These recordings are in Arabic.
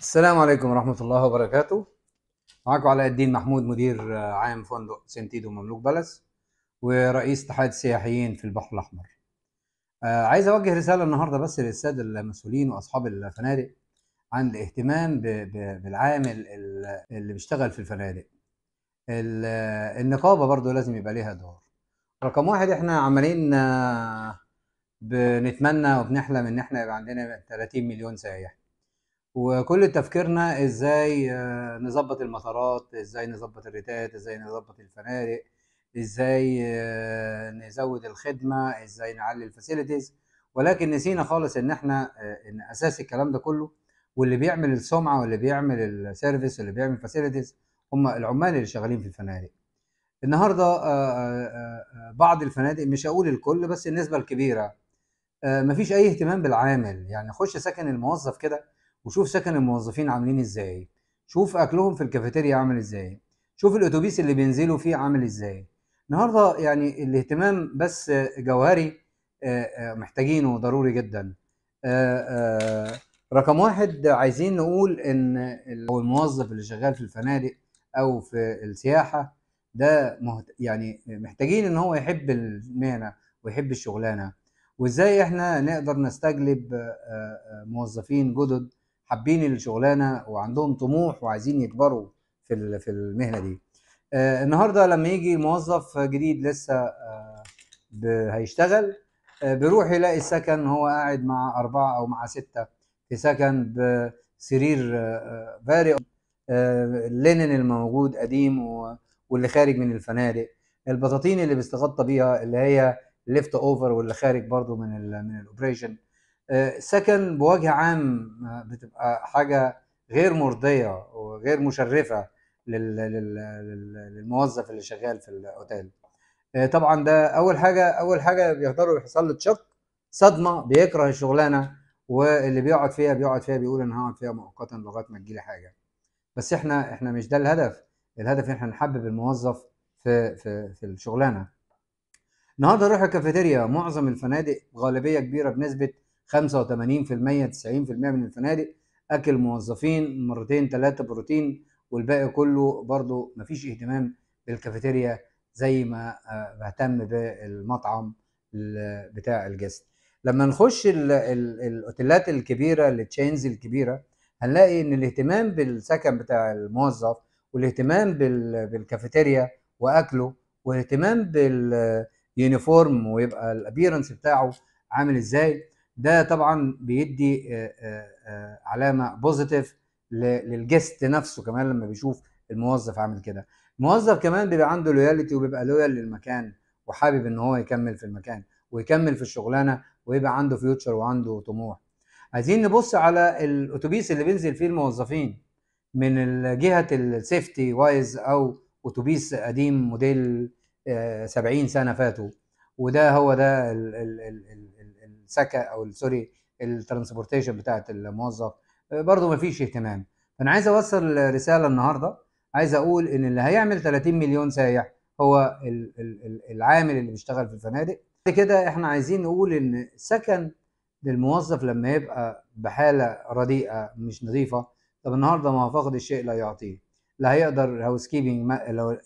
السلام عليكم ورحمة الله وبركاته معاكم علاء الدين محمود مدير آه، عام فندق سنتيدو مملوك بلس ورئيس اتحاد السياحيين في البحر الأحمر آه، عايز أوجه رسالة النهاردة بس للسادة المسؤولين وأصحاب الفنادق عن الاهتمام بالعامل اللي بيشتغل في الفنادق النقابة برضو لازم يبقى ليها دور رقم واحد احنا عمالين آه، بنتمنى وبنحلم ان احنا يبقى عندنا 30 مليون سائح وكل تفكيرنا ازاي آه، نظبط المطارات ازاي نظبط الريتات ازاي نظبط الفنادق ازاي آه، نزود الخدمه ازاي نعلي الفاسيلتيز ولكن نسينا خالص ان احنا آه، ان اساس الكلام ده كله واللي بيعمل السمعه واللي بيعمل السيرفيس واللي بيعمل الفاسيلتيز هم العمال اللي شغالين في الفنادق النهارده بعض الفنادق مش هقول الكل بس النسبه الكبيره مفيش اي اهتمام بالعامل يعني خش سكن الموظف كده وشوف سكن الموظفين عاملين ازاي شوف اكلهم في الكافيتيريا عامل ازاي شوف الاتوبيس اللي بينزلوا فيه عامل ازاي النهارده يعني الاهتمام بس جوهري آه، آه، محتاجينه ضروري جدا آه، رقم واحد عايزين نقول ان الموظف اللي شغال في الفنادق او في السياحه ده مهت... يعني محتاجين ان هو يحب المهنه ويحب الشغلانه وازاي احنا نقدر نستجلب موظفين جدد حابين الشغلانه وعندهم طموح وعايزين يكبروا في في المهنه دي آه، النهارده لما يجي موظف جديد لسه آه، هيشتغل آه، بيروح يلاقي السكن هو قاعد مع اربعه او مع سته في سكن بسرير بارئ اللينن الموجود قديم واللي خارج من الفنادق البطاطين اللي بيستغطى بيها اللي هي ليفت اوفر واللي خارج برضو من الـ من الاوبريشن آه، سكن بوجه عام آه، بتبقى حاجه غير مرضيه وغير مشرفه للموظف اللي شغال في الاوتيل آه، طبعا ده اول حاجه اول حاجه بيقدروا يحصل له تشك صدمه بيكره الشغلانه واللي بيقعد فيها بيقعد فيها بيقول انا هقعد فيها مؤقتا لغايه ما تجيلي حاجه بس احنا احنا مش ده الهدف الهدف ان احنا نحبب الموظف في في في الشغلانه النهارده روح الكافيتيريا معظم الفنادق غالبيه كبيره بنسبه 85% 90% من الفنادق اكل موظفين مرتين ثلاثه بروتين والباقي كله برضه مفيش اهتمام بالكافيتيريا زي ما آه، بهتم بالمطعم بتاع الجسد لما نخش الاوتيلات الكبيره التشينز الكبيره هنلاقي ان الاهتمام بالسكن بتاع الموظف والاهتمام بالكافيتيريا واكله والاهتمام باليونيفورم ويبقى الابيرنس بتاعه عامل ازاي ده طبعا بيدي آه، آه، آه، علامه بوزيتيف للجست نفسه كمان لما بيشوف الموظف عامل كده الموظف كمان بيبقى عنده لويالتي وبيبقى لويال للمكان وحابب ان هو يكمل في المكان ويكمل في الشغلانه ويبقى عنده فيوتشر وعنده طموح عايزين نبص على الاتوبيس اللي بينزل فيه الموظفين من جهه السيفتي وايز او اتوبيس قديم موديل 70 سنه فاتوا وده هو ده السكة او سوري الترانسبورتيشن بتاعت الموظف آه، برضه مفيش اهتمام فانا عايز اوصل رساله النهارده عايز اقول ان اللي هيعمل 30 مليون سايح هو العامل اللي بيشتغل في الفنادق كده احنا عايزين نقول ان سكن للموظف لما يبقى بحاله رديئه مش نظيفه طب النهارده ما فاقد الشيء لا يعطيه لا هيقدر هاوس كيبنج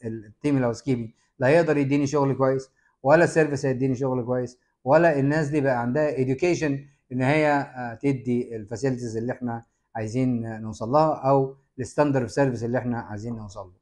التيم الهاوس كيبنج لا هيقدر يديني شغل كويس ولا السيرفيس هيديني شغل كويس ولا الناس دي بقى عندها education ان هي آه، تدي الفاسيلتيز اللي احنا عايزين نوصل لها او الستاندرد سيرفيس اللي احنا عايزين نوصل له